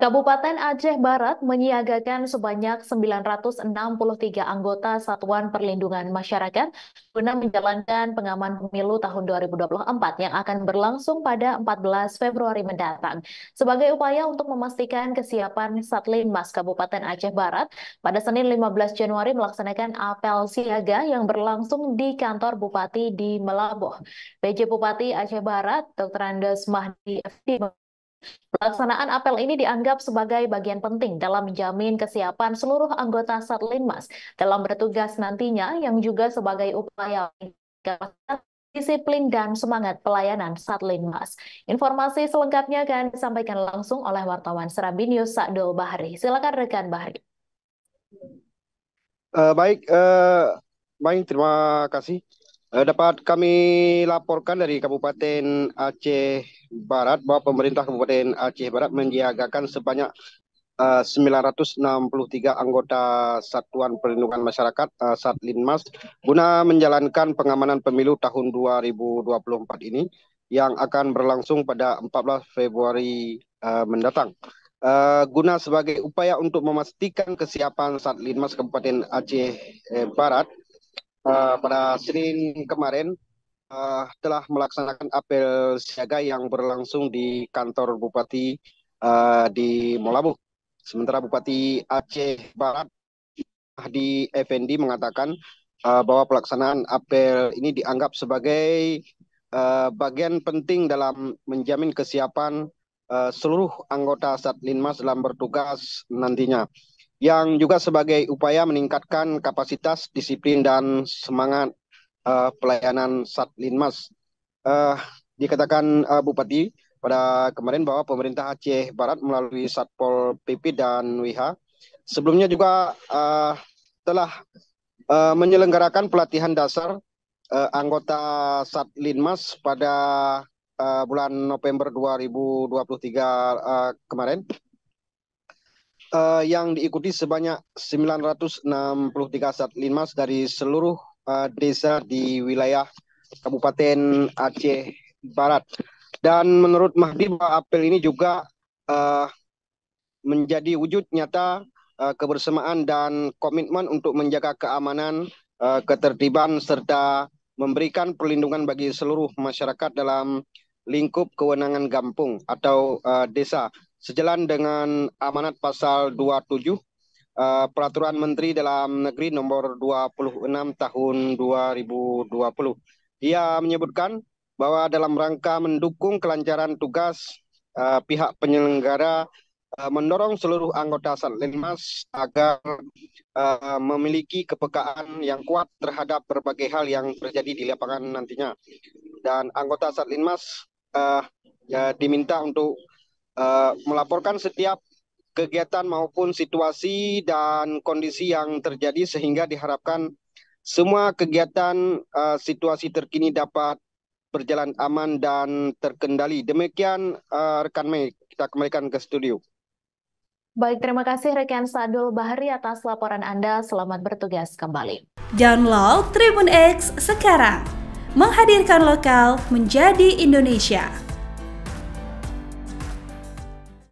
Kabupaten Aceh Barat menyiagakan sebanyak 963 anggota Satuan Perlindungan Masyarakat guna menjalankan pengaman pemilu tahun 2024 yang akan berlangsung pada 14 Februari mendatang. Sebagai upaya untuk memastikan kesiapan Satlinmas Kabupaten Aceh Barat, pada Senin 15 Januari melaksanakan apel siaga yang berlangsung di kantor Bupati di Melaboh. PJ Bupati Aceh Barat, Dr. Andes Mahdi FD Pelaksanaan apel ini dianggap sebagai bagian penting dalam menjamin kesiapan seluruh anggota Satlinmas dalam bertugas nantinya yang juga sebagai upaya disiplin dan semangat pelayanan Satlinmas. Informasi selengkapnya akan disampaikan langsung oleh wartawan Serambi News Sakdo Bahri. Silakan rekan Bahri. Uh, baik, uh, baik terima kasih. Eh, dapat kami laporkan dari Kabupaten Aceh Barat bahwa pemerintah Kabupaten Aceh Barat menyiagakan sebanyak eh, uh, 963 anggota Satuan Perlindungan Masyarakat uh, Satlinmas guna menjalankan pengamanan pemilu tahun 2024 ini yang akan berlangsung pada 14 Februari uh, mendatang. Uh, guna sebagai upaya untuk memastikan kesiapan Satlinmas Kabupaten Aceh eh, Barat uh, pada Senin kemarin uh, telah melaksanakan apel siaga yang berlangsung di kantor Bupati uh, di Molabuk. Sementara Bupati Aceh Barat di Effendi mengatakan uh, bahwa pelaksanaan apel ini dianggap sebagai uh, bagian penting dalam menjamin kesiapan uh, seluruh anggota Satlinmas dalam bertugas nantinya yang juga sebagai upaya meningkatkan kapasitas, disiplin dan semangat uh, pelayanan Satlinmas. Uh, dikatakan uh, Bupati pada kemarin bahwa pemerintah Aceh Barat melalui Satpol PP dan WH sebelumnya juga uh, telah uh, menyelenggarakan pelatihan dasar uh, anggota Satlinmas pada uh, bulan November 2023 uh, kemarin uh, yang diikuti sebanyak 963 satlinmas dari seluruh uh, desa di wilayah Kabupaten Aceh Barat. Dan menurut Mahdi, apel ini juga uh, menjadi wujud nyata uh, kebersamaan dan komitmen untuk menjaga keamanan, uh, ketertiban, serta memberikan perlindungan bagi seluruh masyarakat dalam lingkup kewenangan kampung atau uh, desa Sejalan dengan amanat pasal 27 uh, eh, Peraturan Menteri Dalam Negeri nomor 26 tahun 2020. ia menyebutkan bahwa dalam rangka mendukung kelancaran tugas uh, pihak penyelenggara eh, mendorong seluruh anggota Satlinmas agar uh, memiliki kepekaan yang kuat terhadap berbagai hal yang terjadi di lapangan nantinya. Dan anggota Satlinmas uh, ya, diminta untuk uh, melaporkan setiap kegiatan maupun situasi dan kondisi yang terjadi sehingga diharapkan semua kegiatan uh, situasi terkini dapat berjalan aman dan terkendali. Demikian uh, rekan Mei, kita kembalikan ke studio. Baik, terima kasih rekan Sadul Bahri atas laporan Anda. Selamat bertugas kembali. Download Tribun X sekarang. Menghadirkan lokal menjadi Indonesia.